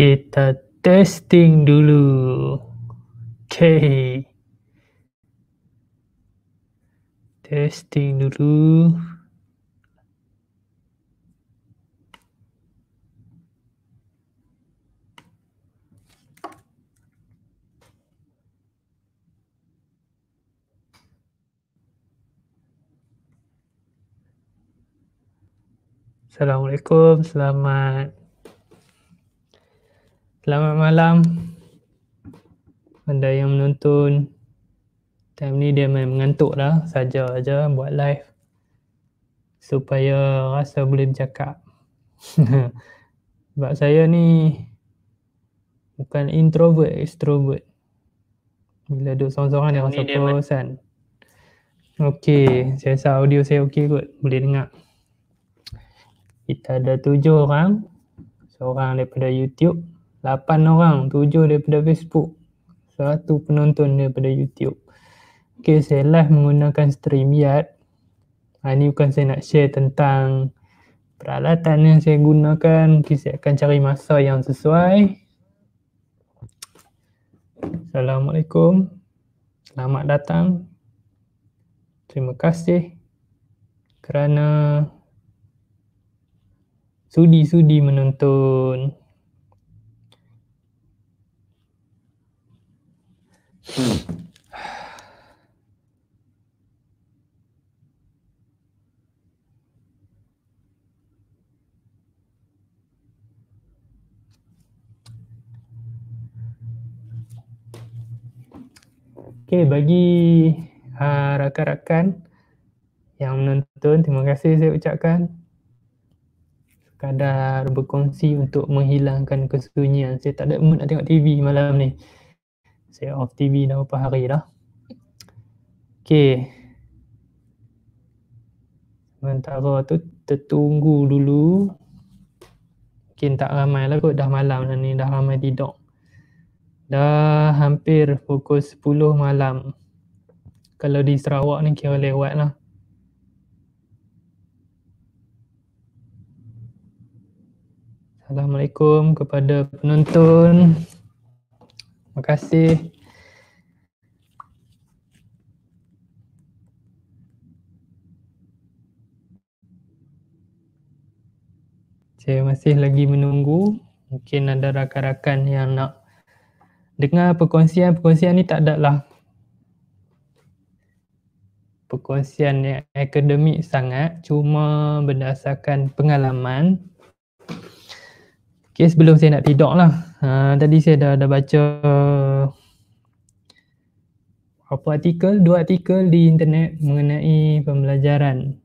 kita testing dulu. Okay. Testing dulu. Assalamualaikum, selamat Selamat malam anda yang menonton time ni dia main mengantuk lah saja aja buat live supaya rasa boleh bercakap sebab saya ni bukan introvert extrovert bila duduk seorang-seorang dia rasa perasan Okay, saya rasa audio saya okay kot. Boleh dengar. Kita ada tujuh orang. Seorang daripada YouTube. 8 orang, 7 daripada Facebook, satu penonton daripada YouTube. Okay, saya live menggunakan StreamYard. Ha, ah, ini bukan saya nak share tentang peralatan yang saya gunakan. Okay, saya akan cari masa yang sesuai. Assalamualaikum. Selamat datang. Terima kasih kerana sudi-sudi menonton. Okay, bagi uh, rakan-rakan yang menonton, terima kasih saya ucapkan. Kadar berkongsi untuk menghilangkan kesunyian. Saya tak ada mood nak tengok TV malam ni saya off TV dah beberapa hari dah. Okay. Sementara tu tertunggu dulu. Mungkin tak ramai lah kot dah malam dan lah ni dah ramai tidur. Dah hampir pukul 10 malam. Kalau di Sarawak ni kira lewat lah. Assalamualaikum kepada penonton. Terima kasih. Saya masih lagi menunggu. Mungkin ada rakan-rakan yang nak dengar perkongsian-perkongsian ni tak ada lah. Perkongsian yang akademik sangat cuma berdasarkan pengalaman Okay, sebelum saya nak tidur lah. Uh, tadi saya dah, dah baca apa artikel, dua artikel di internet mengenai pembelajaran.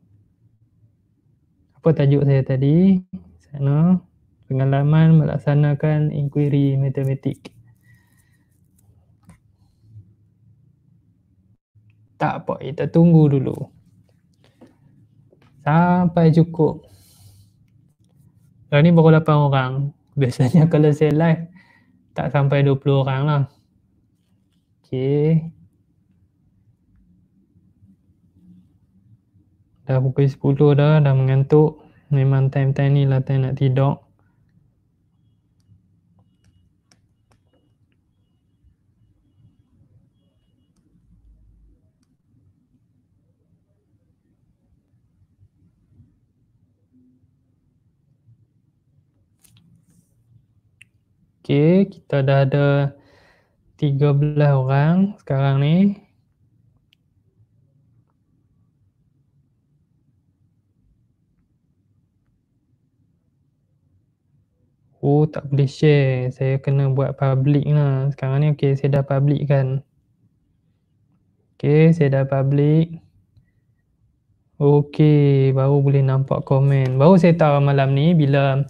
Apa tajuk saya tadi? Sana, pengalaman melaksanakan inquiry matematik. Tak apa, kita tunggu dulu. Sampai cukup. Hari ni baru 8 orang biasanya kalau saya live tak sampai 20 orang lah. Okay. Dah pukul 10 dah, dah mengantuk. Memang time-time ni lah time nak tidur. Okay, kita dah ada 13 orang sekarang ni. Oh tak boleh share. Saya kena buat public lah. Sekarang ni Okay, saya dah public kan. Okay, saya dah public. Okay, baru boleh nampak komen. Baru saya tahu malam ni bila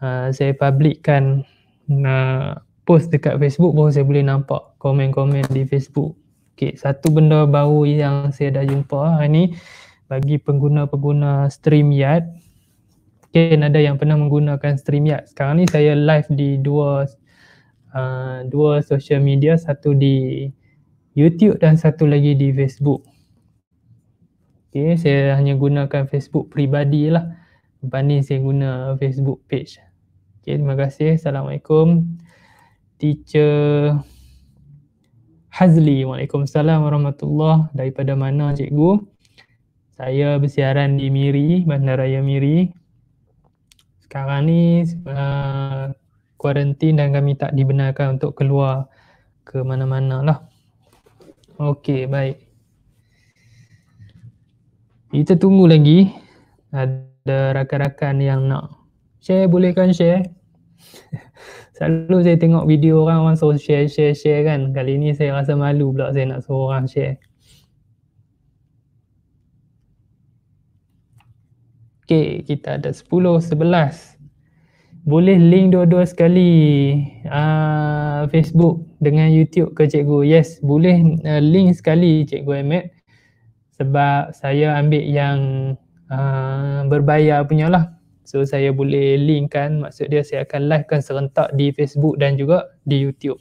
uh, saya publickan nak post dekat Facebook baru saya boleh nampak komen-komen di Facebook. Okay, satu benda baru yang saya dah jumpa hari ni bagi pengguna-pengguna StreamYard. Okay, ada yang pernah menggunakan StreamYard. Sekarang ni saya live di dua uh, dua social media, satu di YouTube dan satu lagi di Facebook. Okay, saya hanya gunakan Facebook peribadi lah. Berbanding saya guna Facebook page. Okay, terima kasih. Assalamualaikum. Teacher Hazli. Waalaikumsalam warahmatullahi Daripada mana cikgu? Saya bersiaran di Miri, Bandaraya Miri. Sekarang ni uh, kuarantin uh, dan kami tak dibenarkan untuk keluar ke mana-mana lah. Okay, baik. Kita tunggu lagi ada rakan-rakan yang nak Share bolehkan share. Selalu saya tengok video orang orang so share share share kan. Kali ni saya rasa malu pula saya nak suruh orang share. Okay, kita ada 10, 11. Boleh link dua-dua sekali uh, Facebook dengan YouTube ke cikgu? Yes, boleh uh, link sekali cikgu Ahmed. Sebab saya ambil yang uh, berbayar punya lah. So saya boleh link kan maksud dia saya akan live kan serentak di Facebook dan juga di YouTube.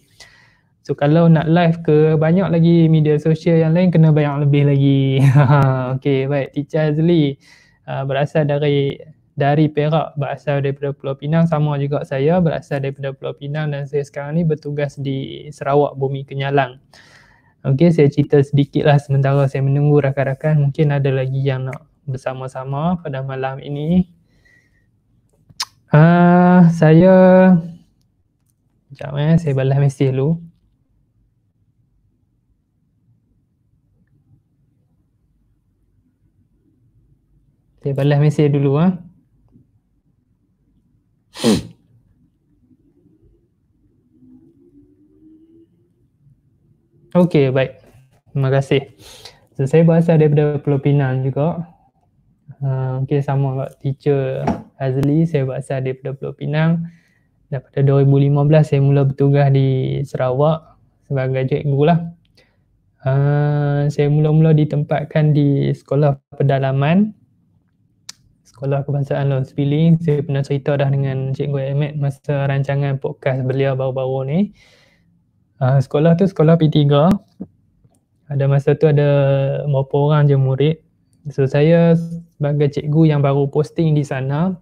So kalau nak live ke banyak lagi media sosial yang lain kena bayar lebih lagi. okay baik Teacher Azli uh, berasal dari dari Perak berasal daripada Pulau Pinang sama juga saya berasal daripada Pulau Pinang dan saya sekarang ni bertugas di Sarawak Bumi Kenyalang. Okay saya cerita sedikitlah sementara saya menunggu rakan-rakan mungkin ada lagi yang nak bersama-sama pada malam ini Uh, saya Sekejap eh, saya balas mesej dulu Saya balas mesej dulu ah. Eh. Okey, baik. Terima kasih. So, saya berasal daripada Pulau Pinang juga uh, mungkin sama kat teacher Azli saya berasal daripada Pulau Pinang dan pada 2015 saya mula bertugas di Sarawak sebagai cikgu lah uh, saya mula-mula ditempatkan di sekolah pedalaman sekolah kebangsaan Los Spilling saya pernah cerita dah dengan cikgu Ahmed masa rancangan podcast beliau baru-baru ni uh, sekolah tu sekolah P3 ada masa tu ada berapa orang je murid So saya sebagai cikgu yang baru posting di sana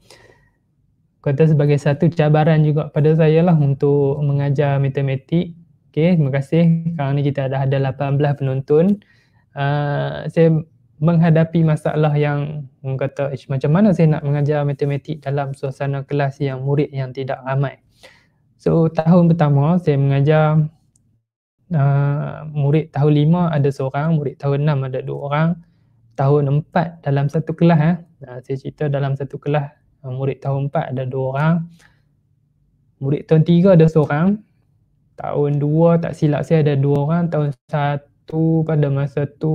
kata sebagai satu cabaran juga pada saya lah untuk mengajar matematik. Okay, terima kasih. Sekarang ni kita dah ada 18 penonton. Uh, saya menghadapi masalah yang kata macam mana saya nak mengajar matematik dalam suasana kelas yang murid yang tidak ramai. So tahun pertama saya mengajar uh, murid tahun lima ada seorang, murid tahun enam ada dua orang tahun empat dalam satu kelas eh. Nah, saya cerita dalam satu kelas uh, murid tahun empat ada dua orang. Murid tahun tiga ada seorang. Tahun dua tak silap saya ada dua orang, tahun satu pada masa tu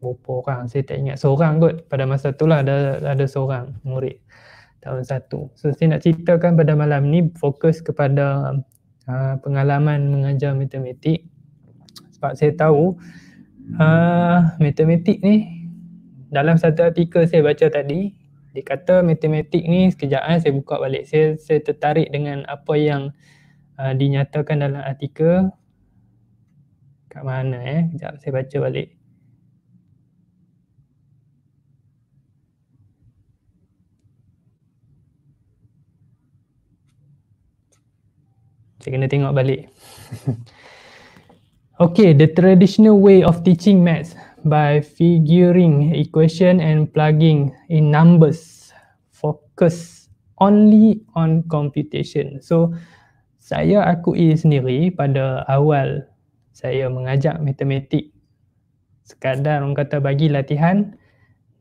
berapa orang saya tak ingat seorang kot pada masa tu lah ada ada seorang murid tahun satu. So saya nak ceritakan pada malam ni fokus kepada uh, pengalaman mengajar matematik sebab saya tahu uh, matematik ni dalam satu artikel saya baca tadi dia kata matematik ni sekejap kan, saya buka balik saya, saya tertarik dengan apa yang uh, dinyatakan dalam artikel kat mana eh sekejap saya baca balik saya kena tengok balik Okay, the traditional way of teaching maths by figuring equation and plugging in numbers focus only on computation. So, saya akui sendiri pada awal saya mengajak matematik sekadar orang kata bagi latihan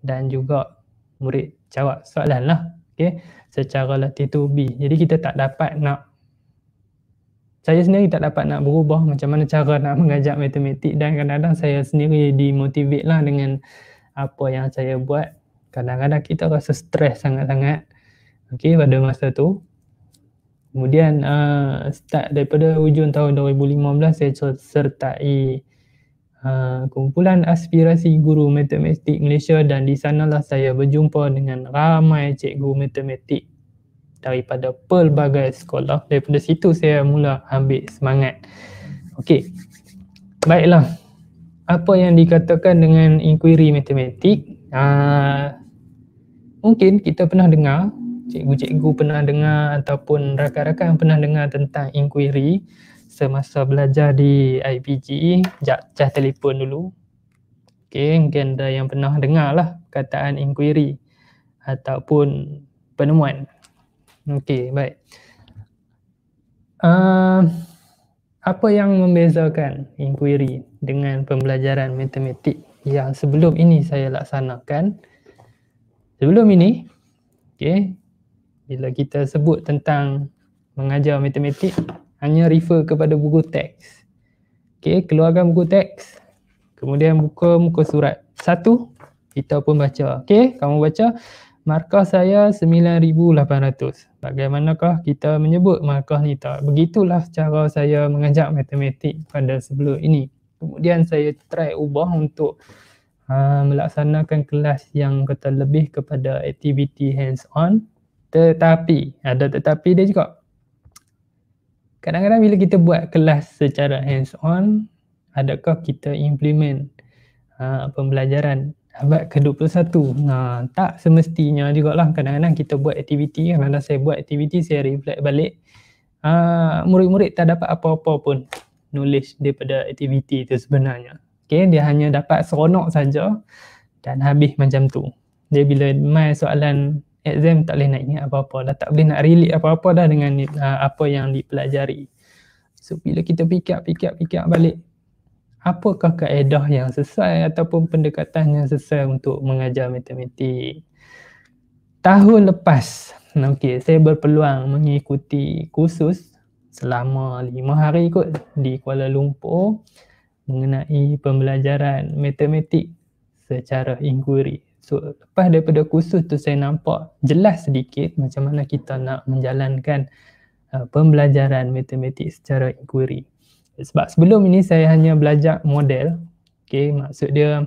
dan juga murid jawab soalan lah. Okay, secara latih tu B. Jadi kita tak dapat nak saya sendiri tak dapat nak berubah macam mana cara nak mengajar matematik dan kadang-kadang saya sendiri dimotivate lah dengan apa yang saya buat kadang-kadang kita rasa stres sangat-sangat okay, pada masa tu kemudian uh, start daripada hujung tahun 2015 saya sertai uh, kumpulan aspirasi guru matematik Malaysia dan di sanalah saya berjumpa dengan ramai cikgu matematik daripada pelbagai sekolah. Daripada situ saya mula ambil semangat. Okey. Baiklah. Apa yang dikatakan dengan inquiry matematik? Aa, ah, mungkin kita pernah dengar, cikgu-cikgu pernah dengar ataupun rakan-rakan pernah dengar tentang inquiry semasa belajar di IPG. Sekejap, cah telefon dulu. Okey, mungkin ada yang pernah dengar lah kataan inquiry ataupun penemuan Okey, baik. Uh, apa yang membezakan inquiry dengan pembelajaran matematik yang sebelum ini saya laksanakan? Sebelum ini, okey, bila kita sebut tentang mengajar matematik, hanya refer kepada buku teks. Okey, keluarkan buku teks. Kemudian buka muka surat. Satu, kita pun baca. Okey, kamu baca. Markah saya 9,800 bagaimanakah kita menyebut markah ni tak begitulah cara saya mengajak matematik pada sebelum ini kemudian saya try ubah untuk uh, melaksanakan kelas yang kata lebih kepada aktiviti hands on tetapi ada tetapi dia juga kadang-kadang bila kita buat kelas secara hands on adakah kita implement uh, pembelajaran abad ke-21 nah, ha, tak semestinya juga lah kadang-kadang kita buat aktiviti kadang-kadang saya buat aktiviti saya reflect balik uh, murid-murid tak dapat apa-apa pun knowledge daripada aktiviti itu sebenarnya okay, dia hanya dapat seronok saja dan habis macam tu dia bila main soalan exam tak boleh nak ingat apa-apa dah tak boleh nak relate apa-apa dah dengan uh, apa yang dipelajari so bila kita pick up, pick up, pick up balik apakah kaedah yang sesuai ataupun pendekatan yang sesuai untuk mengajar matematik. Tahun lepas, okay, saya berpeluang mengikuti kursus selama lima hari kot di Kuala Lumpur mengenai pembelajaran matematik secara inquiry. So, lepas daripada kursus tu saya nampak jelas sedikit macam mana kita nak menjalankan uh, pembelajaran matematik secara inquiry sebab sebelum ini saya hanya belajar model okay maksud dia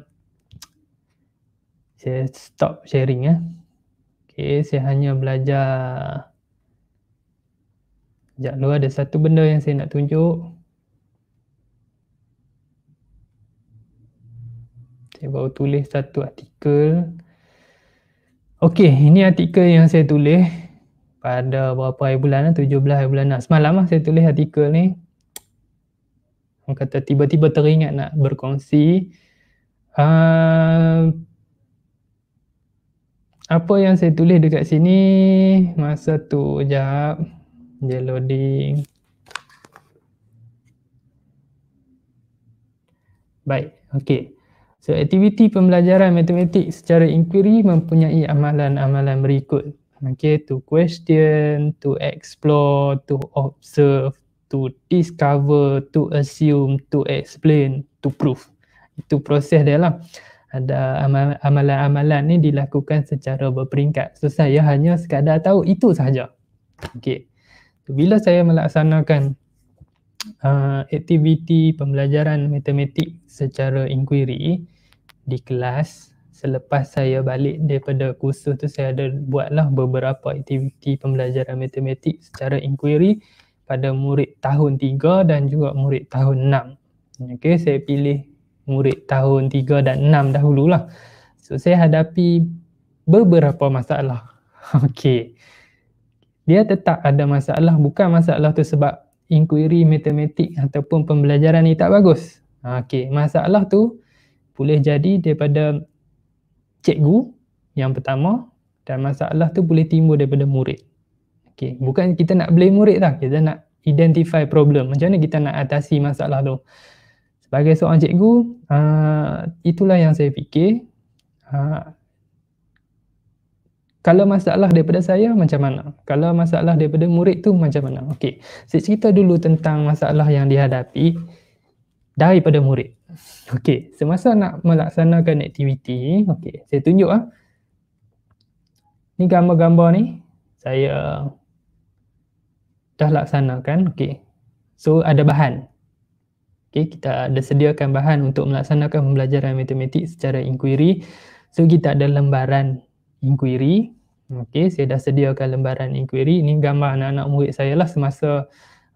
saya stop sharing ya okay saya hanya belajar sekejap dulu ada satu benda yang saya nak tunjuk saya baru tulis satu artikel Okay, ini artikel yang saya tulis pada berapa hari bulan eh, lah, 17 hari bulan lah. Semalam lah saya tulis artikel ni orang kata tiba-tiba teringat nak berkongsi uh, apa yang saya tulis dekat sini masa tu jap dia loading baik okey so aktiviti pembelajaran matematik secara inquiry mempunyai amalan-amalan berikut okey to question to explore to observe to discover, to assume, to explain, to prove. Itu proses dia lah. Ada amalan-amalan ni dilakukan secara berperingkat. So saya hanya sekadar tahu itu sahaja. Okay. Bila saya melaksanakan uh, aktiviti pembelajaran matematik secara inquiry di kelas, selepas saya balik daripada kursus tu saya ada buatlah beberapa aktiviti pembelajaran matematik secara inquiry pada murid tahun tiga dan juga murid tahun enam. Okey, saya pilih murid tahun tiga dan enam dahululah. So saya hadapi beberapa masalah. Okey. Dia tetap ada masalah, bukan masalah tu sebab inquiry matematik ataupun pembelajaran ni tak bagus. Okey, masalah tu boleh jadi daripada cikgu yang pertama dan masalah tu boleh timbul daripada murid. Okay. Bukan kita nak blame murid tau. Kita nak identify problem. Macam mana kita nak atasi masalah tu. Sebagai seorang cikgu, uh, itulah yang saya fikir. Uh, kalau masalah daripada saya, macam mana? Kalau masalah daripada murid tu, macam mana? Okay. Saya cerita dulu tentang masalah yang dihadapi daripada murid. Okay. Semasa nak melaksanakan aktiviti, okay. saya tunjuk ah. Ni gambar-gambar ni. Saya dah laksanakan, okey. So ada bahan. Okey, kita ada sediakan bahan untuk melaksanakan pembelajaran matematik secara inquiry. So kita ada lembaran inquiry. Okey, saya dah sediakan lembaran inquiry. Ini gambar anak-anak murid saya lah semasa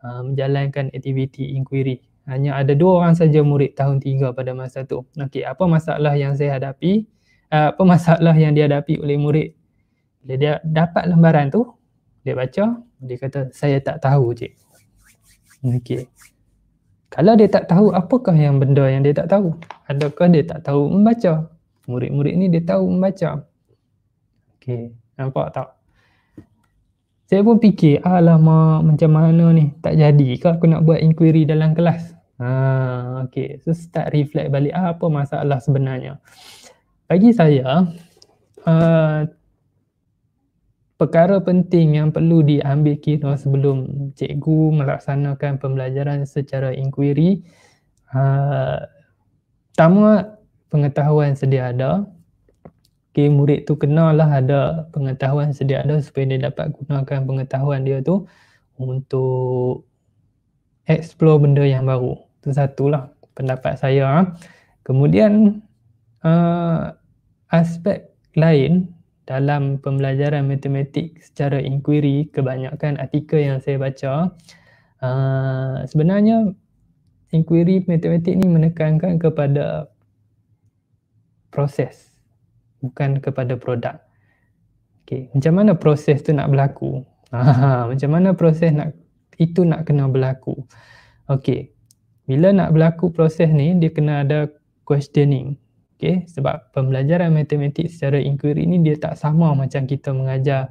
uh, menjalankan aktiviti inquiry. Hanya ada dua orang saja murid tahun tiga pada masa tu. Okey, apa masalah yang saya hadapi? Uh, apa masalah yang dihadapi oleh murid? Bila dia dapat lembaran tu, dia baca, dia kata saya tak tahu cik. Okey. Kalau dia tak tahu apakah yang benda yang dia tak tahu? Adakah dia tak tahu membaca? Murid-murid ni dia tahu membaca. Okey, nampak tak? Saya pun fikir, alamak macam mana ni? Tak jadi ke aku nak buat inquiry dalam kelas? Ha, okey. So start reflect balik ah, apa masalah sebenarnya. Bagi saya, uh, perkara penting yang perlu diambil kira sebelum cikgu melaksanakan pembelajaran secara inquiry uh, ha, pertama pengetahuan sedia ada okay, murid tu kenalah ada pengetahuan sedia ada supaya dia dapat gunakan pengetahuan dia tu untuk explore benda yang baru tu satulah pendapat saya ha. kemudian uh, aspek lain dalam pembelajaran matematik secara inquiry kebanyakan artikel yang saya baca uh, sebenarnya inquiry matematik ni menekankan kepada proses bukan kepada produk okay. macam mana proses tu nak berlaku macam mana proses nak itu nak kena berlaku okey bila nak berlaku proses ni dia kena ada questioning Okay, sebab pembelajaran matematik secara inquiry ni dia tak sama macam kita mengajar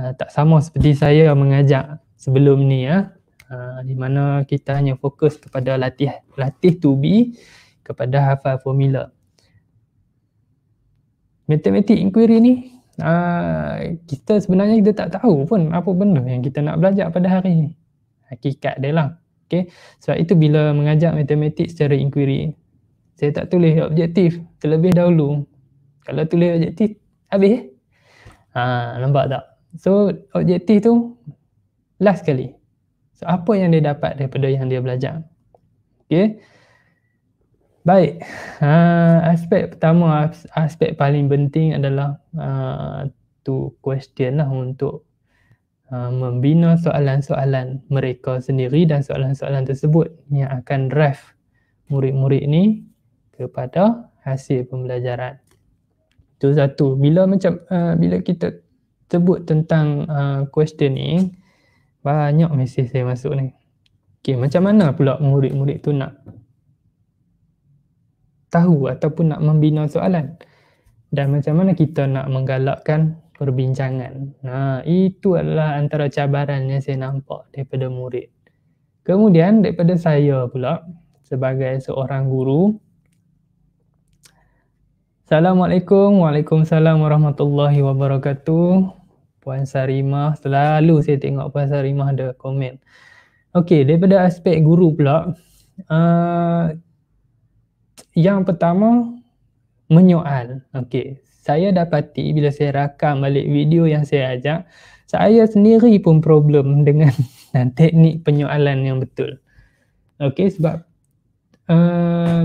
uh, tak sama seperti saya mengajar sebelum ni ya. Uh, di mana kita hanya fokus kepada latih latih to be kepada hafal formula. Matematik inquiry ni uh, kita sebenarnya kita tak tahu pun apa benda yang kita nak belajar pada hari ni. Hakikat dia lah. Okay. Sebab itu bila mengajar matematik secara inquiry, saya tak tulis objektif terlebih dahulu kalau tulis objektif habis ha, nampak tak so objektif tu last sekali so apa yang dia dapat daripada yang dia belajar Okay. baik ha, aspek pertama aspek paling penting adalah ha, tu question lah untuk Uh, membina soalan-soalan mereka sendiri dan soalan-soalan tersebut yang akan drive murid-murid ni kepada hasil pembelajaran. Itu satu. Bila macam uh, bila kita sebut tentang uh, eh, question ni banyak mesej saya masuk ni. Okey, macam mana pula murid-murid tu nak tahu ataupun nak membina soalan? Dan macam mana kita nak menggalakkan perbincangan? Nah, itu adalah antara cabaran yang saya nampak daripada murid. Kemudian daripada saya pula sebagai seorang guru, Assalamualaikum. Waalaikumsalam warahmatullahi wabarakatuh. Puan Sarimah, selalu saya tengok Puan Sarimah ada komen. Okey, daripada aspek guru pula, uh, yang pertama, menyoal. Okey, saya dapati bila saya rakam balik video yang saya ajak, saya sendiri pun problem dengan teknik penyoalan yang betul. Okey, sebab uh,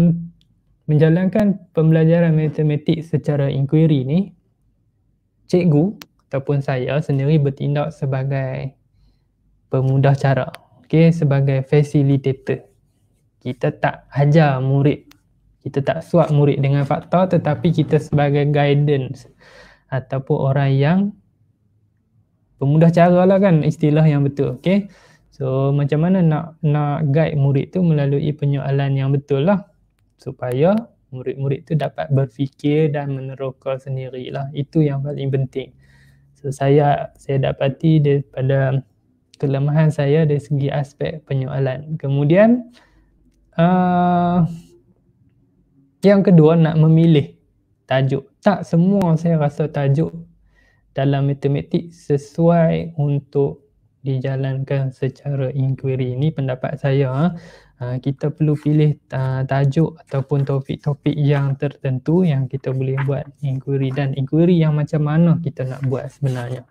menjalankan pembelajaran matematik secara inquiry ni cikgu ataupun saya sendiri bertindak sebagai pemudah cara okey sebagai facilitator kita tak ajar murid kita tak suap murid dengan fakta tetapi kita sebagai guidance ataupun orang yang pemudah cara lah kan istilah yang betul okey so macam mana nak nak guide murid tu melalui penyoalan yang betul lah supaya murid-murid tu dapat berfikir dan meneroka sendirilah itu yang paling penting so saya saya dapati daripada kelemahan saya dari segi aspek penyoalan kemudian uh, yang kedua nak memilih tajuk tak semua saya rasa tajuk dalam matematik sesuai untuk dijalankan secara inquiry ini pendapat saya ah. Ah, kita perlu pilih ah, tajuk ataupun topik-topik yang tertentu yang kita boleh buat inquiry dan inquiry yang macam mana kita nak buat sebenarnya.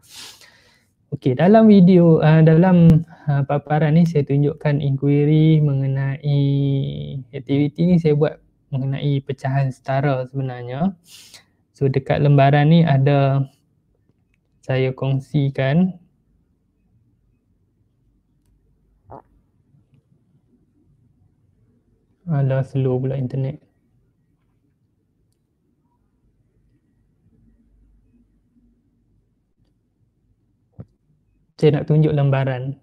Okey, dalam video ah, dalam paparan ni saya tunjukkan inquiry mengenai aktiviti ni saya buat mengenai pecahan setara sebenarnya. So dekat lembaran ni ada saya kongsikan Alah slow pula internet. Saya nak tunjuk lembaran.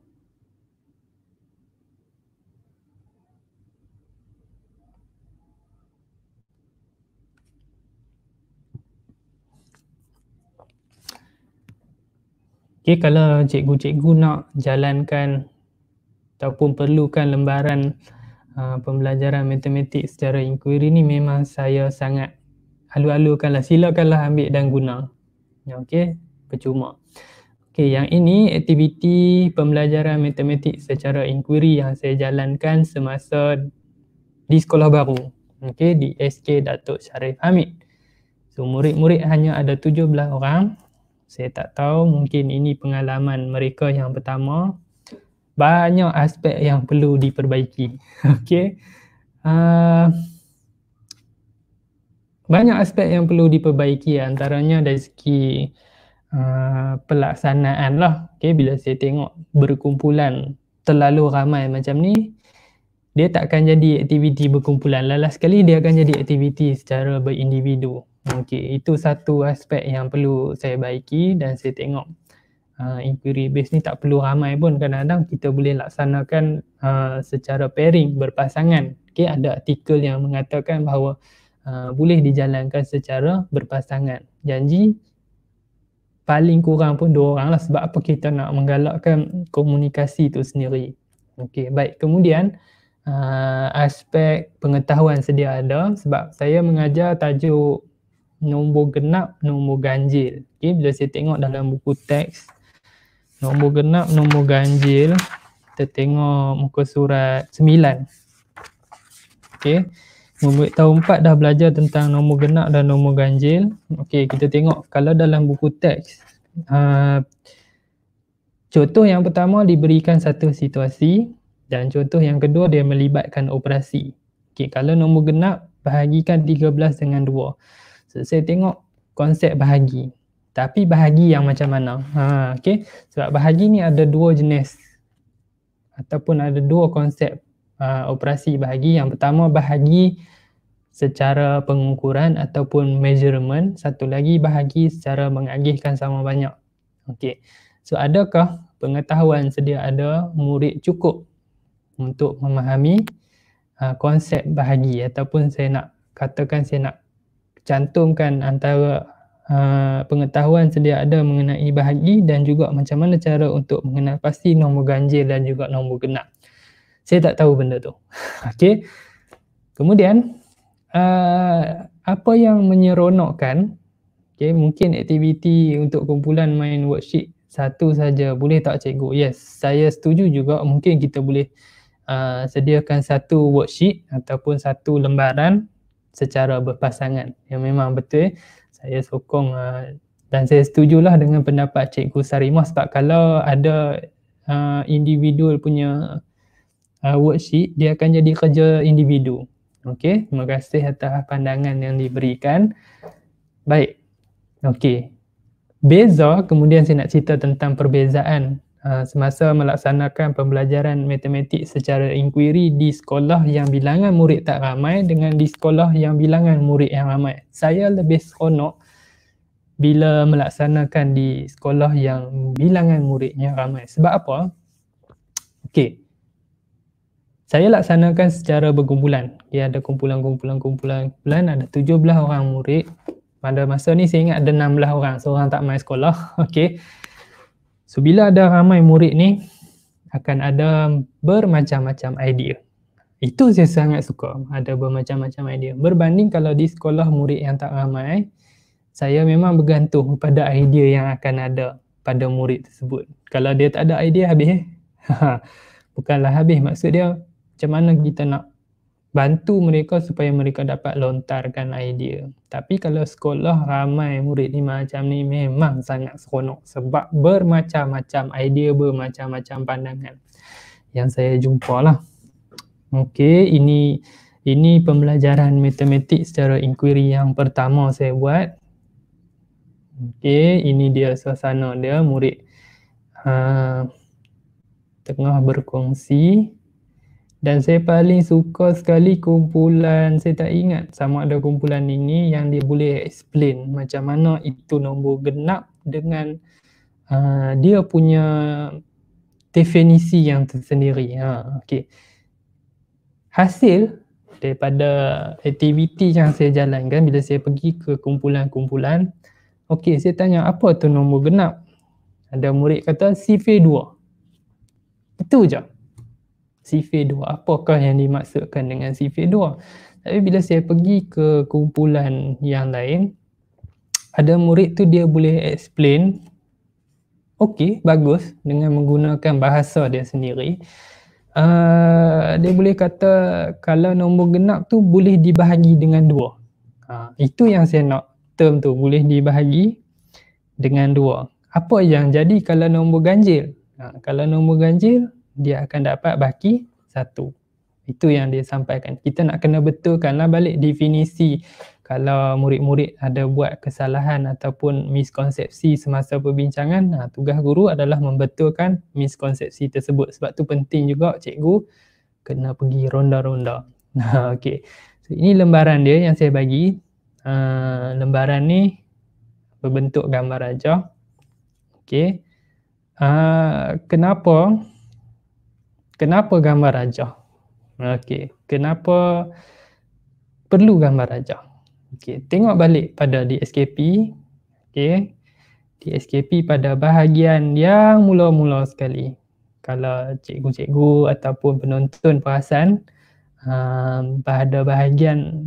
Okay, kalau cikgu-cikgu nak jalankan ataupun perlukan lembaran uh, uh, pembelajaran matematik secara inquiry ni memang saya sangat alu-alukanlah, silakanlah ambil dan guna. Ya, okey, percuma. Okey, yang ini aktiviti pembelajaran matematik secara inquiry yang saya jalankan semasa di sekolah baru. Okey, di SK Datuk Syarif Hamid. So, murid-murid hanya ada 17 orang. Saya tak tahu mungkin ini pengalaman mereka yang pertama banyak aspek yang perlu diperbaiki. Okey. Uh, banyak aspek yang perlu diperbaiki antaranya dari segi uh, pelaksanaan lah. Okey, bila saya tengok berkumpulan terlalu ramai macam ni, dia tak akan jadi aktiviti berkumpulan. Lala sekali dia akan jadi aktiviti secara berindividu. Okey, itu satu aspek yang perlu saya baiki dan saya tengok uh, inquiry base ni tak perlu ramai pun kadang-kadang kita boleh laksanakan uh, secara pairing berpasangan okay, ada artikel yang mengatakan bahawa uh, boleh dijalankan secara berpasangan janji paling kurang pun dua orang lah sebab apa kita nak menggalakkan komunikasi tu sendiri Okey, baik kemudian uh, aspek pengetahuan sedia ada sebab saya mengajar tajuk nombor genap, nombor ganjil. Okey, bila saya tengok dalam buku teks Nombor genap, nombor ganjil. Kita tengok muka surat sembilan. Okey. Nombor tahun empat dah belajar tentang nombor genap dan nombor ganjil. Okey, kita tengok kalau dalam buku teks. Uh, contoh yang pertama diberikan satu situasi dan contoh yang kedua dia melibatkan operasi. Okey, kalau nombor genap bahagikan 13 dengan 2. So, saya tengok konsep bahagi. Tapi bahagi yang macam mana? Ha, okay. Sebab bahagi ni ada dua jenis ataupun ada dua konsep uh, operasi bahagi. Yang pertama bahagi secara pengukuran ataupun measurement. Satu lagi bahagi secara mengagihkan sama banyak. Okay. So adakah pengetahuan sedia ada murid cukup untuk memahami uh, konsep bahagi ataupun saya nak katakan saya nak cantumkan antara Ah, pengetahuan sedia ada mengenai bahagi dan juga macam mana cara untuk mengenal pasti nombor ganjil dan juga nombor genap. Saya tak tahu benda tu. Okey. Kemudian uh, apa yang menyeronokkan Okey, mungkin aktiviti untuk kumpulan main worksheet satu saja boleh tak cikgu? Yes, saya setuju juga mungkin kita boleh uh, sediakan satu worksheet ataupun satu lembaran secara berpasangan. Yang memang betul. Eh saya sokong uh, dan saya setujulah dengan pendapat Cikgu Sarimah sebab kalau ada uh, ah, individu punya uh, worksheet, dia akan jadi kerja individu. Okey, terima kasih atas pandangan yang diberikan. Baik, okey. Beza, kemudian saya nak cerita tentang perbezaan Ah, semasa melaksanakan pembelajaran matematik secara inquiry di sekolah yang bilangan murid tak ramai dengan di sekolah yang bilangan murid yang ramai. Saya lebih seronok bila melaksanakan di sekolah yang bilangan muridnya ramai. Sebab apa? Okey. Saya laksanakan secara berkumpulan. Ya, ada kumpulan-kumpulan kumpulan kumpulan ada 17 orang murid. Pada masa ni saya ingat ada 16 orang seorang tak mai sekolah. Okey. So bila ada ramai murid ni akan ada bermacam-macam idea. Itu saya sangat suka ada bermacam-macam idea. Berbanding kalau di sekolah murid yang tak ramai, eh, saya memang bergantung pada idea yang akan ada pada murid tersebut. Kalau dia tak ada idea habis eh. Bukanlah habis maksud dia macam mana kita nak bantu mereka supaya mereka dapat lontarkan idea. Tapi kalau sekolah ramai murid ni macam ni memang sangat seronok sebab bermacam-macam idea, bermacam-macam pandangan yang saya jumpa lah. Okey, ini ini pembelajaran matematik secara inquiry yang pertama saya buat. Okey, ini dia suasana dia murid uh, tengah berkongsi. Dan saya paling suka sekali kumpulan, saya tak ingat sama ada kumpulan ini yang dia boleh explain macam mana itu nombor genap dengan uh, dia punya definisi yang tersendiri. Ha, okay. Hasil daripada aktiviti yang saya jalankan bila saya pergi ke kumpulan-kumpulan, okey saya tanya apa tu nombor genap? Ada murid kata CV2. Itu je sifir dua apakah yang dimaksudkan dengan sifir dua tapi bila saya pergi ke kumpulan yang lain ada murid tu dia boleh explain okey bagus dengan menggunakan bahasa dia sendiri uh, dia boleh kata kalau nombor genap tu boleh dibahagi dengan dua uh, itu yang saya nak term tu boleh dibahagi dengan dua apa yang jadi kalau nombor ganjil uh, kalau nombor ganjil dia akan dapat baki satu. Itu yang dia sampaikan. Kita nak kena betulkanlah balik definisi kalau murid-murid ada buat kesalahan ataupun miskonsepsi semasa perbincangan, nah, ha, tugas guru adalah membetulkan miskonsepsi tersebut. Sebab tu penting juga cikgu kena pergi ronda-ronda. Nah, ha, okay. So, ini lembaran dia yang saya bagi. Uh, lembaran ni berbentuk gambar aja. Okay. Uh, kenapa? Kenapa? kenapa gambar rajah? Okey, kenapa perlu gambar rajah? Okey, tengok balik pada di SKP. Okey. Di SKP pada bahagian yang mula-mula sekali. Kalau cikgu-cikgu ataupun penonton perasan um, pada bahagian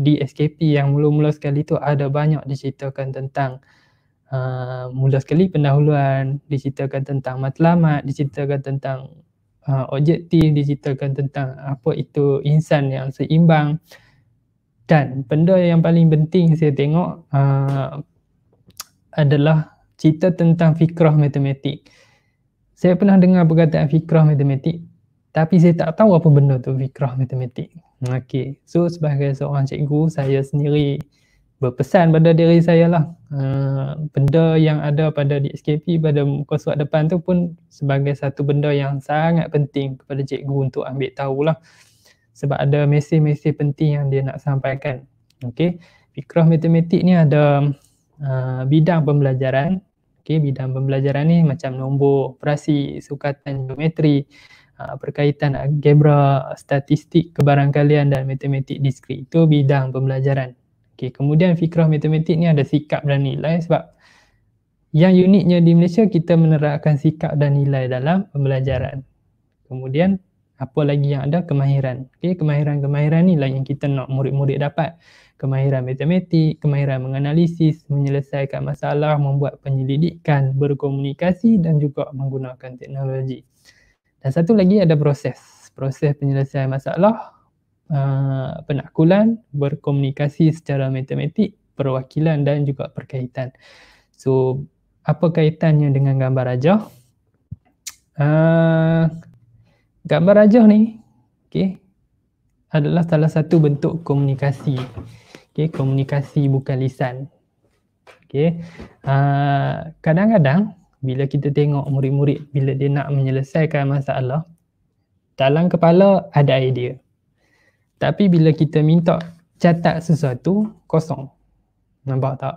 di SKP yang mula-mula sekali tu ada banyak diceritakan tentang uh, mula sekali pendahuluan, diceritakan tentang matlamat, diceritakan tentang uh, objektif diceritakan tentang apa itu insan yang seimbang dan benda yang paling penting saya tengok uh, adalah cerita tentang fikrah matematik. Saya pernah dengar perkataan fikrah matematik tapi saya tak tahu apa benda tu fikrah matematik. Okey. So sebagai seorang cikgu saya sendiri berpesan pada diri saya lah uh, benda yang ada pada DSKP pada muka surat depan tu pun sebagai satu benda yang sangat penting kepada cikgu untuk ambil tahu lah sebab ada mesej-mesej penting yang dia nak sampaikan okey fikrah matematik ni ada uh, bidang pembelajaran okey bidang pembelajaran ni macam nombor operasi sukatan geometri berkaitan eh, algebra, statistik, kebarangkalian dan matematik diskrit itu bidang pembelajaran. Okay, kemudian fikrah matematik ni ada sikap dan nilai sebab yang uniknya di Malaysia kita menerapkan sikap dan nilai dalam pembelajaran. Kemudian apa lagi yang ada kemahiran. Okay, kemahiran-kemahiran ni lah yang kita nak murid-murid dapat. Kemahiran matematik, kemahiran menganalisis, menyelesaikan masalah, membuat penyelidikan, berkomunikasi dan juga menggunakan teknologi. Dan satu lagi ada proses. Proses penyelesaian masalah, uh, penakulan, berkomunikasi secara matematik, perwakilan dan juga perkaitan. So, apa kaitannya dengan gambar rajah? Uh, gambar rajah ni, okay, adalah salah satu bentuk komunikasi. Okay, komunikasi bukan lisan. Okay. Uh, kadang-kadang bila kita tengok murid-murid bila dia nak menyelesaikan masalah, dalam kepala ada idea. Tapi bila kita minta catat sesuatu, kosong. Nampak tak?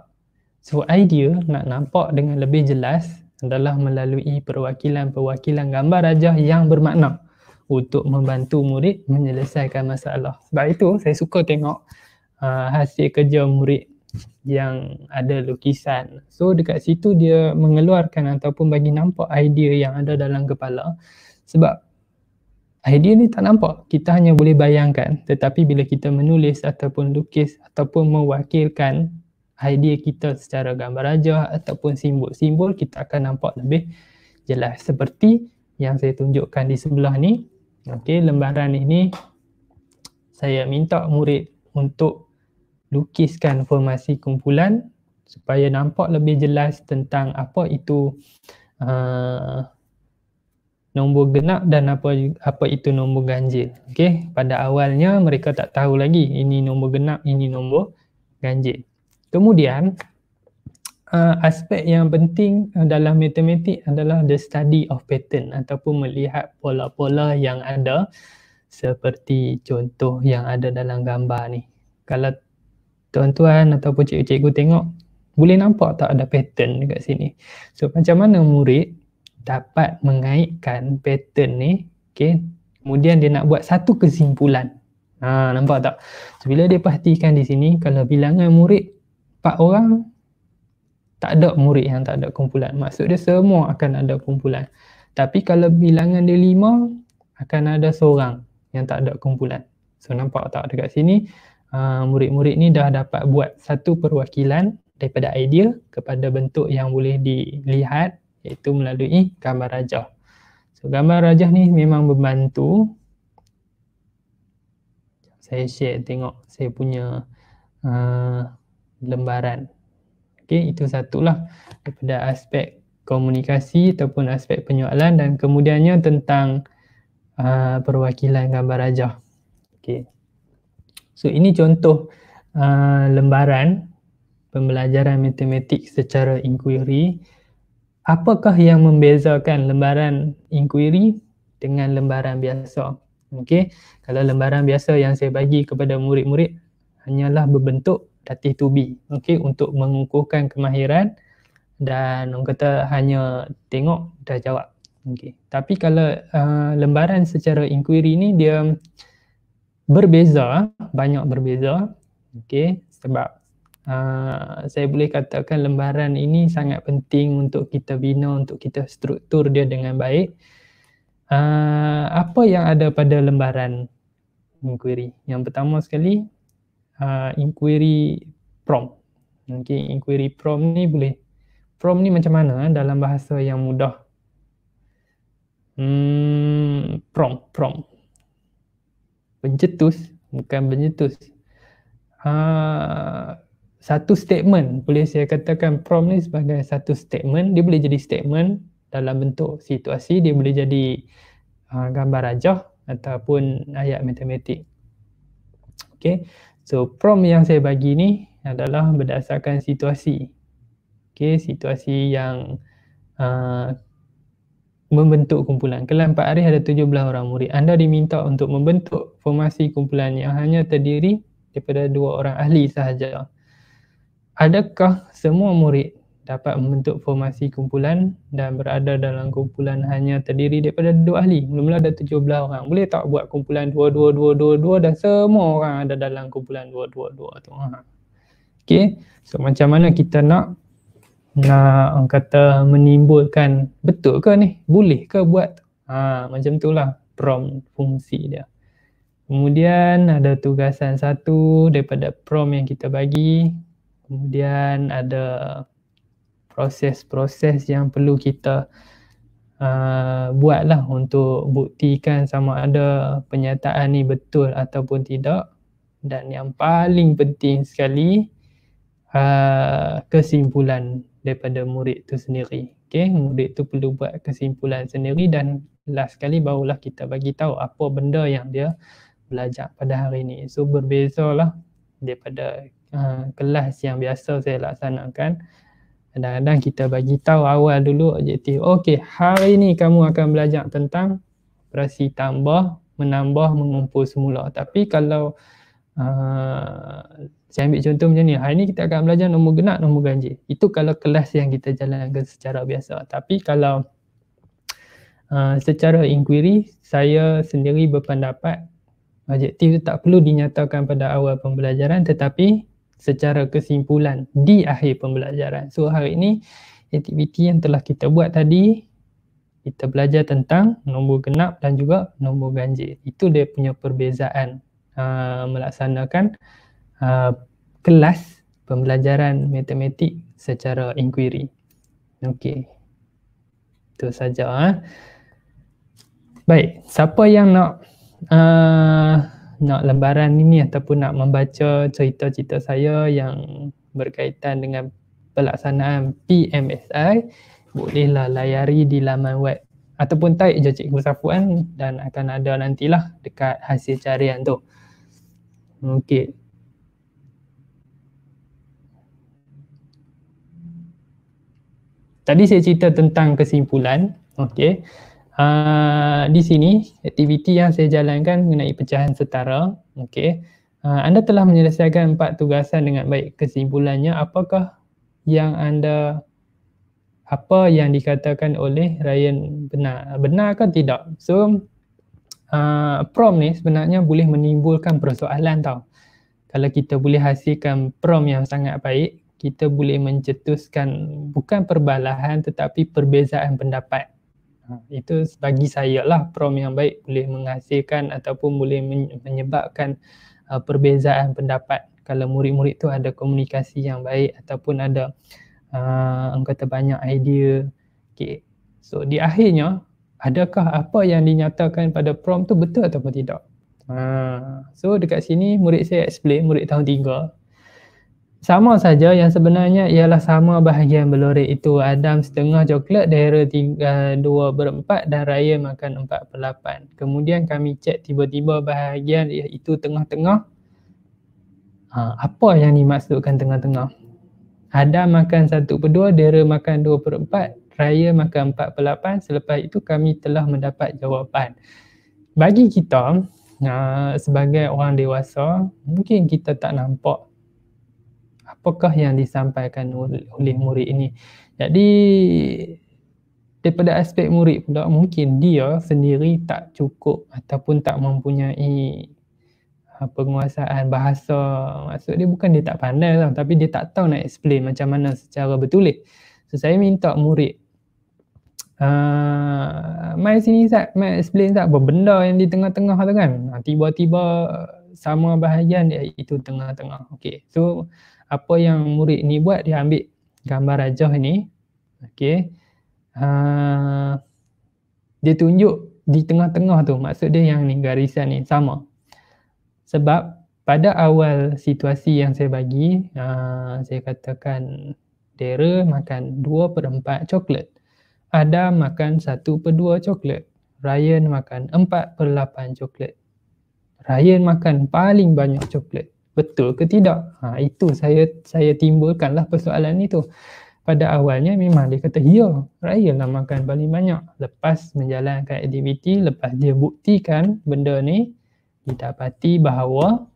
So idea nak nampak dengan lebih jelas adalah melalui perwakilan-perwakilan gambar rajah yang bermakna untuk membantu murid menyelesaikan masalah. Sebab itu saya suka tengok uh, hasil kerja murid yang ada lukisan. So dekat situ dia mengeluarkan ataupun bagi nampak idea yang ada dalam kepala sebab idea ni tak nampak. Kita hanya boleh bayangkan. Tetapi bila kita menulis ataupun lukis ataupun mewakilkan idea kita secara gambar aja ataupun simbol-simbol kita akan nampak lebih jelas seperti yang saya tunjukkan di sebelah ni. Okey, lembaran ini saya minta murid untuk lukiskan formasi kumpulan supaya nampak lebih jelas tentang apa itu uh, nombor genap dan apa apa itu nombor ganjil. Okey, pada awalnya mereka tak tahu lagi ini nombor genap, ini nombor ganjil. Kemudian uh, aspek yang penting uh, dalam matematik adalah the study of pattern ataupun melihat pola-pola yang ada seperti contoh yang ada dalam gambar ni. Kalau tuan-tuan ataupun cikgu-cikgu tengok boleh nampak tak ada pattern dekat sini. So macam mana murid dapat mengaitkan pattern ni okay. kemudian dia nak buat satu kesimpulan ha, nampak tak? So, bila dia pastikan di sini kalau bilangan murid 4 orang tak ada murid yang tak ada kumpulan maksud dia semua akan ada kumpulan tapi kalau bilangan dia 5 akan ada seorang yang tak ada kumpulan so nampak tak dekat sini uh, murid-murid ni dah dapat buat satu perwakilan daripada ideal kepada bentuk yang boleh dilihat iaitu melalui gambar rajah. So gambar rajah ni memang membantu saya share tengok saya punya uh, lembaran. Okey, itu satulah daripada aspek komunikasi ataupun aspek penyoalan dan kemudiannya tentang uh, perwakilan gambar rajah. Okey. So ini contoh uh, lembaran pembelajaran matematik secara inquiry apakah yang membezakan lembaran inquiry dengan lembaran biasa? Okey, kalau lembaran biasa yang saya bagi kepada murid-murid hanyalah berbentuk datih to be. Okey, untuk mengukuhkan kemahiran dan orang kata hanya tengok dah jawab. Okey. Tapi kalau uh, lembaran secara inquiry ni dia berbeza, banyak berbeza. Okey, sebab Ah, saya boleh katakan lembaran ini sangat penting untuk kita bina untuk kita struktur dia dengan baik uh, apa yang ada pada lembaran inquiry yang pertama sekali uh, inquiry prompt okay, inquiry prompt ni boleh prompt ni macam mana eh, dalam bahasa yang mudah hmm, prompt prompt pencetus bukan pencetus Uh, satu statement boleh saya katakan prompt ni sebagai satu statement dia boleh jadi statement dalam bentuk situasi dia boleh jadi uh, gambar rajah ataupun ayat matematik okay so prompt yang saya bagi ni adalah berdasarkan situasi okay situasi yang uh, membentuk kumpulan kelas 4 hari ada tujuh 17 orang murid anda diminta untuk membentuk formasi kumpulan yang hanya terdiri daripada dua orang ahli sahaja adakah semua murid dapat membentuk formasi kumpulan dan berada dalam kumpulan hanya terdiri daripada dua ahli? Mula-mula ada tujuh belah orang. Boleh tak buat kumpulan dua, dua, dua, dua, dua dan semua orang ada dalam kumpulan dua, dua, dua tu? Ha. Okay, so macam mana kita nak nak orang kata menimbulkan betul ke ni? Boleh ke buat? Ha, macam tu lah prom fungsi dia. Kemudian ada tugasan satu daripada prom yang kita bagi Kemudian ada proses-proses yang perlu kita uh, buatlah untuk buktikan sama ada penyataan ni betul ataupun tidak. Dan yang paling penting sekali uh, kesimpulan daripada murid tu sendiri. Okay, murid tu perlu buat kesimpulan sendiri dan last sekali barulah kita bagi tahu apa benda yang dia belajar pada hari ni. So berbezalah daripada Ah, kelas yang biasa saya laksanakan kadang-kadang kita bagi tahu awal dulu objektif okey hari ini kamu akan belajar tentang operasi tambah menambah mengumpul semula tapi kalau uh, saya ambil contoh macam ni hari ni kita akan belajar nombor genap nombor ganjil itu kalau kelas yang kita jalankan secara biasa tapi kalau uh, secara inquiry saya sendiri berpendapat objektif itu tak perlu dinyatakan pada awal pembelajaran tetapi secara kesimpulan di akhir pembelajaran. So hari ini aktiviti yang telah kita buat tadi kita belajar tentang nombor genap dan juga nombor ganjil. Itu dia punya perbezaan uh, melaksanakan uh, kelas pembelajaran matematik secara inquiry. Okey. Itu saja. Ha? Baik, siapa yang nak uh, nak lembaran ini ataupun nak membaca cerita-cerita saya yang berkaitan dengan pelaksanaan PMSI bolehlah layari di laman web ataupun taik je Cikgu Safuan dan akan ada nantilah dekat hasil carian tu. Okey. Tadi saya cerita tentang kesimpulan. Okey uh, di sini aktiviti yang saya jalankan mengenai pecahan setara okey uh, anda telah menyelesaikan empat tugasan dengan baik kesimpulannya apakah yang anda apa yang dikatakan oleh Ryan benar benar ke tidak so uh, ah, prom ni sebenarnya boleh menimbulkan persoalan tau kalau kita boleh hasilkan prom yang sangat baik kita boleh mencetuskan bukan perbalahan tetapi perbezaan pendapat Ha, itu bagi saya lah prom yang baik boleh menghasilkan ataupun boleh menyebabkan uh, perbezaan pendapat kalau murid-murid tu ada komunikasi yang baik ataupun ada uh, orang kata banyak idea okay. so di akhirnya adakah apa yang dinyatakan pada prom tu betul ataupun tidak uh, so dekat sini murid saya explain murid tahun sama saja yang sebenarnya ialah sama bahagian belorik itu Adam setengah coklat, Dara tiga, dua berempat dan Raya makan empat pelapan Kemudian kami cek tiba-tiba bahagian itu tengah-tengah ha, Apa yang dimaksudkan tengah-tengah? Adam makan satu per dua, Dara makan dua per Raya makan empat pelapan Selepas itu kami telah mendapat jawapan Bagi kita uh, sebagai orang dewasa mungkin kita tak nampak apakah yang disampaikan oleh murid ini. Jadi daripada aspek murid pula mungkin dia sendiri tak cukup ataupun tak mempunyai ah, penguasaan bahasa maksud dia bukan dia tak pandai lah tapi dia tak tahu nak explain macam mana secara bertulis. So saya minta murid Uh, mai sini Zat, mai explain Zat apa benda yang di tengah-tengah tu kan ah, Tiba-tiba sama bahagian dia itu tengah-tengah Okay, so apa yang murid ni buat dia ambil gambar rajah ni okey uh, dia tunjuk di tengah-tengah tu maksud dia yang ni garisan ni sama sebab pada awal situasi yang saya bagi uh, saya katakan Dara makan 2 per 4 coklat Adam makan 1 per 2 coklat Ryan makan 4 per 8 coklat Ryan makan paling banyak coklat betul ke tidak. Ha, itu saya saya timbulkanlah persoalan itu. Pada awalnya memang dia kata ya, raya lah makan paling banyak. Lepas menjalankan aktiviti, lepas dia buktikan benda ni, didapati bahawa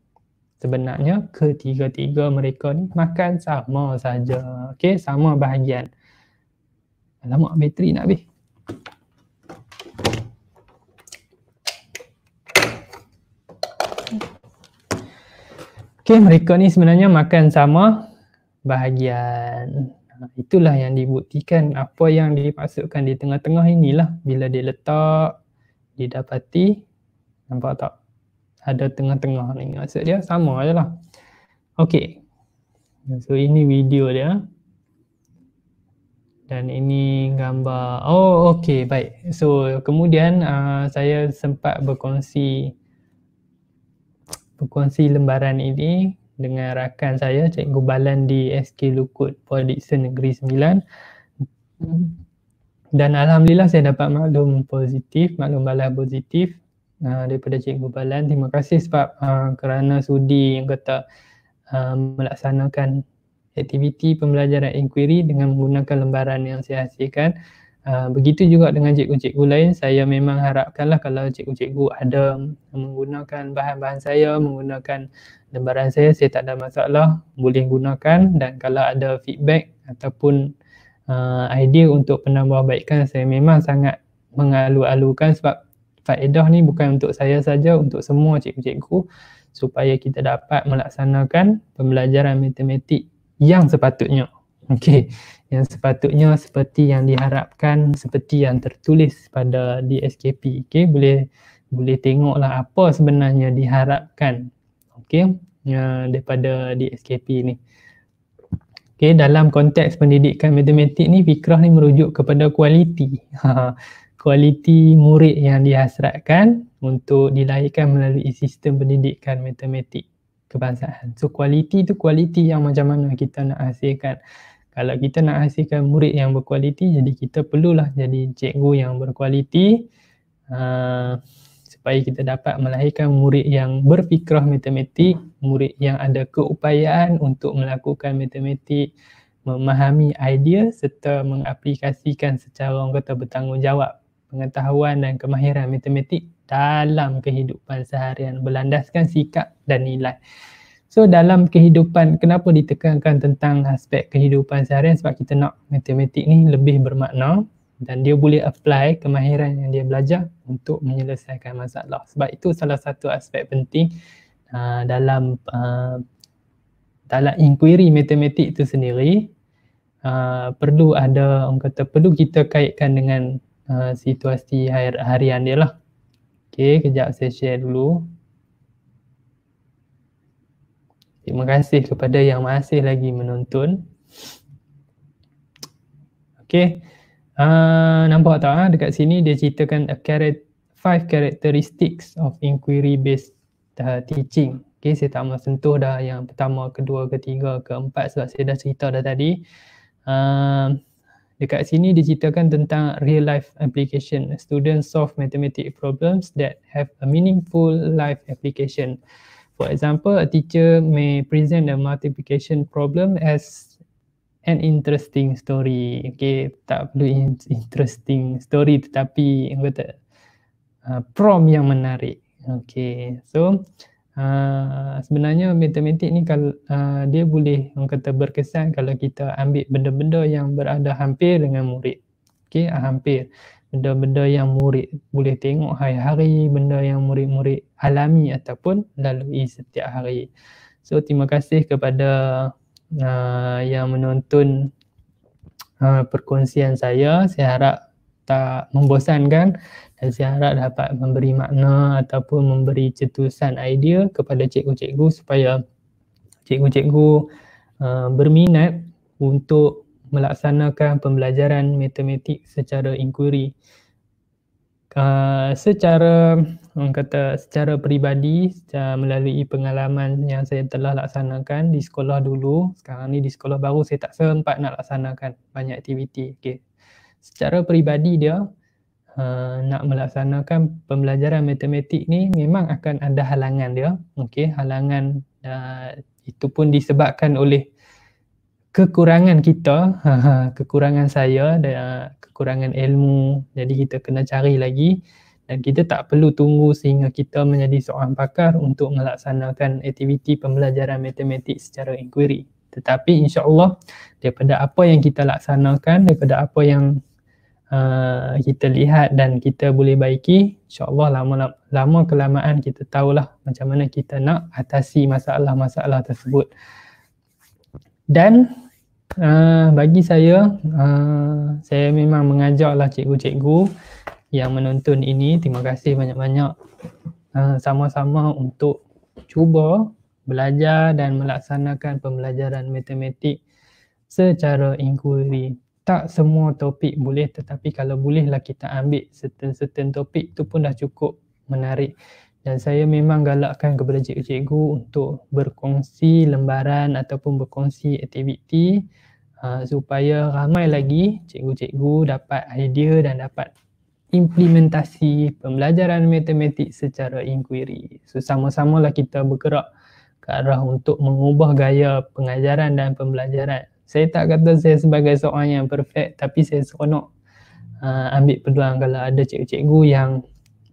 sebenarnya ketiga-tiga mereka ni makan sama saja. Okey, sama bahagian. Alamak, bateri nak habis. Okay, mereka ni sebenarnya makan sama bahagian. Itulah yang dibuktikan apa yang dimaksudkan di tengah-tengah inilah bila dia letak, didapati, nampak tak? Ada tengah-tengah ni maksud dia sama je lah. Okay. So ini video dia. Dan ini gambar. Oh okay baik. So kemudian uh, saya sempat berkongsi berkongsi lembaran ini dengan rakan saya Cikgu Balan di SK Lukut Puan Negeri Sembilan dan Alhamdulillah saya dapat maklum positif, maklum balas positif uh, daripada Cikgu Balan. Terima kasih sebab uh, kerana sudi yang kata uh, melaksanakan aktiviti pembelajaran inquiry dengan menggunakan lembaran yang saya hasilkan. Ah, begitu juga dengan cikgu-cikgu lain saya memang harapkanlah kalau cikgu-cikgu ada menggunakan bahan-bahan saya menggunakan lembaran saya saya tak ada masalah boleh gunakan dan kalau ada feedback ataupun uh, idea untuk penambahbaikan saya memang sangat mengalu-alukan sebab faedah ni bukan untuk saya saja untuk semua cikgu-cikgu supaya kita dapat melaksanakan pembelajaran matematik yang sepatutnya okey yang sepatutnya seperti yang diharapkan seperti yang tertulis pada di SKP okey boleh boleh tengoklah apa sebenarnya diharapkan okey uh, ya, daripada di SKP ni okey dalam konteks pendidikan matematik ni fikrah ni merujuk kepada kualiti kualiti murid yang dihasratkan untuk dilahirkan melalui sistem pendidikan matematik kebangsaan. So kualiti tu kualiti yang macam mana kita nak hasilkan kalau kita nak hasilkan murid yang berkualiti jadi kita perlulah jadi cikgu yang berkualiti uh, supaya kita dapat melahirkan murid yang berfikrah matematik, murid yang ada keupayaan untuk melakukan matematik, memahami idea serta mengaplikasikan secara orang kata bertanggungjawab pengetahuan dan kemahiran matematik dalam kehidupan seharian berlandaskan sikap dan nilai. So dalam kehidupan, kenapa ditekankan tentang aspek kehidupan seharian sebab kita nak matematik ni lebih bermakna dan dia boleh apply kemahiran yang dia belajar untuk menyelesaikan masalah. Sebab itu salah satu aspek penting uh, dalam uh, dalam inquiry matematik itu sendiri uh, perlu ada, orang kata perlu kita kaitkan dengan uh, situasi harian dia lah. Okay, kejap saya share dulu. Terima kasih kepada yang masih lagi menonton. Okey, Uh, nampak tak ha? dekat sini dia ceritakan a charac- five characteristics of inquiry based uh, teaching. Okey, saya tak mahu sentuh dah yang pertama, kedua, ketiga, keempat sebab saya dah cerita dah tadi. Uh, dekat sini dia ceritakan tentang real life application. Students solve mathematical problems that have a meaningful life application. For example, a teacher may present the multiplication problem as an interesting story. Okay, tak perlu interesting story tetapi kata uh, prom yang menarik. Okay, so uh, sebenarnya matematik ni kalau uh, dia boleh orang kata berkesan kalau kita ambil benda-benda yang berada hampir dengan murid. Okay, hampir benda-benda yang murid boleh tengok hari-hari, benda yang murid-murid alami ataupun lalui setiap hari. So terima kasih kepada uh, yang menonton uh, perkongsian saya. Saya harap tak membosankan dan saya harap dapat memberi makna ataupun memberi cetusan idea kepada cikgu-cikgu supaya cikgu-cikgu uh, berminat untuk melaksanakan pembelajaran matematik secara inquiry. Uh, secara orang kata secara peribadi secara melalui pengalaman yang saya telah laksanakan di sekolah dulu sekarang ni di sekolah baru saya tak sempat nak laksanakan banyak aktiviti okey secara peribadi dia uh, nak melaksanakan pembelajaran matematik ni memang akan ada halangan dia okey halangan uh, itu pun disebabkan oleh kekurangan kita, kekurangan saya dan ah, kekurangan ilmu. Jadi kita kena cari lagi dan kita tak perlu tunggu sehingga kita menjadi seorang pakar untuk melaksanakan aktiviti pembelajaran matematik secara inquiry. Tetapi insya Allah daripada apa yang kita laksanakan, daripada apa yang uh, kita lihat dan kita boleh baiki, insya Allah lama, lama kelamaan kita tahulah macam mana kita nak atasi masalah-masalah tersebut. Baik dan uh, bagi saya uh, saya memang mengajaklah cikgu-cikgu yang menonton ini terima kasih banyak-banyak uh, sama-sama untuk cuba belajar dan melaksanakan pembelajaran matematik secara inquiry tak semua topik boleh tetapi kalau bolehlah kita ambil certain-certain topik tu pun dah cukup menarik dan saya memang galakkan kepada cikgu-cikgu untuk berkongsi lembaran ataupun berkongsi aktiviti uh, supaya ramai lagi cikgu-cikgu dapat idea dan dapat implementasi pembelajaran matematik secara inquiry. So sama-samalah kita bergerak ke arah untuk mengubah gaya pengajaran dan pembelajaran. Saya tak kata saya sebagai seorang yang perfect tapi saya seronok uh, ambil peluang kalau ada cikgu-cikgu yang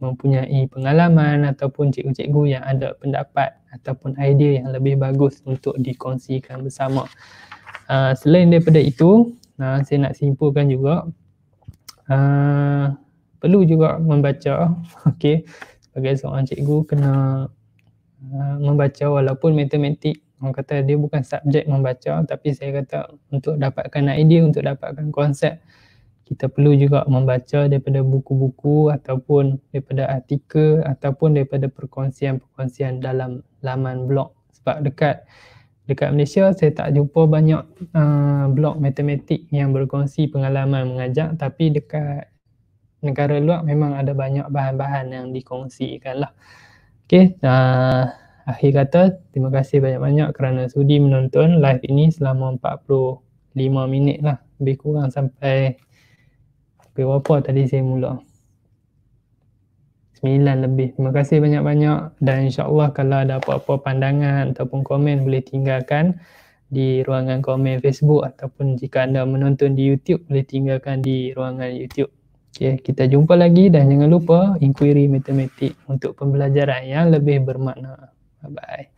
mempunyai pengalaman ataupun cikgu-cikgu yang ada pendapat ataupun idea yang lebih bagus untuk dikongsikan bersama. Uh, selain daripada itu, uh, saya nak simpulkan juga uh, perlu juga membaca, okey, sebagai seorang cikgu kena uh, membaca walaupun matematik orang kata dia bukan subjek membaca tapi saya kata untuk dapatkan idea, untuk dapatkan konsep kita perlu juga membaca daripada buku-buku ataupun daripada artikel ataupun daripada perkongsian-perkongsian dalam laman blog sebab dekat dekat Malaysia saya tak jumpa banyak uh, blog matematik yang berkongsi pengalaman mengajar tapi dekat negara luar memang ada banyak bahan-bahan yang dikongsikan lah. Okay, uh, akhir kata terima kasih banyak-banyak kerana sudi menonton live ini selama 45 minit lah lebih kurang sampai Pukul berapa tadi saya mula? sembilan lebih. Terima kasih banyak-banyak dan insyaAllah kalau ada apa-apa pandangan ataupun komen boleh tinggalkan di ruangan komen Facebook ataupun jika anda menonton di YouTube boleh tinggalkan di ruangan YouTube. Okay, kita jumpa lagi dan jangan lupa inquiry matematik untuk pembelajaran yang lebih bermakna. Bye-bye.